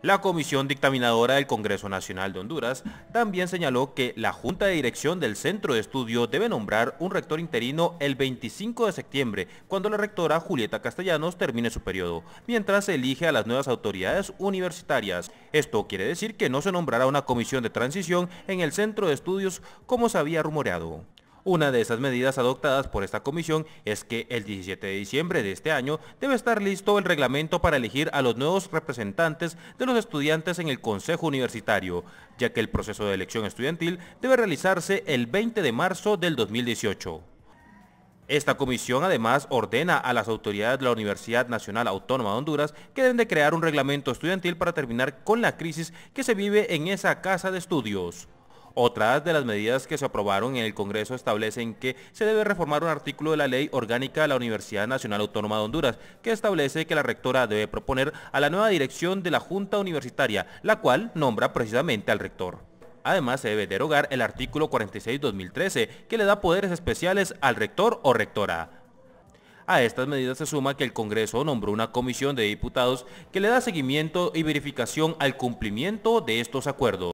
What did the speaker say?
La Comisión Dictaminadora del Congreso Nacional de Honduras también señaló que la Junta de Dirección del Centro de Estudio debe nombrar un rector interino el 25 de septiembre, cuando la rectora Julieta Castellanos termine su periodo, mientras se elige a las nuevas autoridades universitarias. Esto quiere decir que no se nombrará una comisión de transición en el Centro de Estudios como se había rumoreado. Una de esas medidas adoptadas por esta comisión es que el 17 de diciembre de este año debe estar listo el reglamento para elegir a los nuevos representantes de los estudiantes en el Consejo Universitario, ya que el proceso de elección estudiantil debe realizarse el 20 de marzo del 2018. Esta comisión además ordena a las autoridades de la Universidad Nacional Autónoma de Honduras que deben de crear un reglamento estudiantil para terminar con la crisis que se vive en esa casa de estudios. Otras de las medidas que se aprobaron en el Congreso establecen que se debe reformar un artículo de la Ley Orgánica de la Universidad Nacional Autónoma de Honduras, que establece que la rectora debe proponer a la nueva dirección de la Junta Universitaria, la cual nombra precisamente al rector. Además, se debe derogar el artículo 46-2013, que le da poderes especiales al rector o rectora. A estas medidas se suma que el Congreso nombró una comisión de diputados que le da seguimiento y verificación al cumplimiento de estos acuerdos.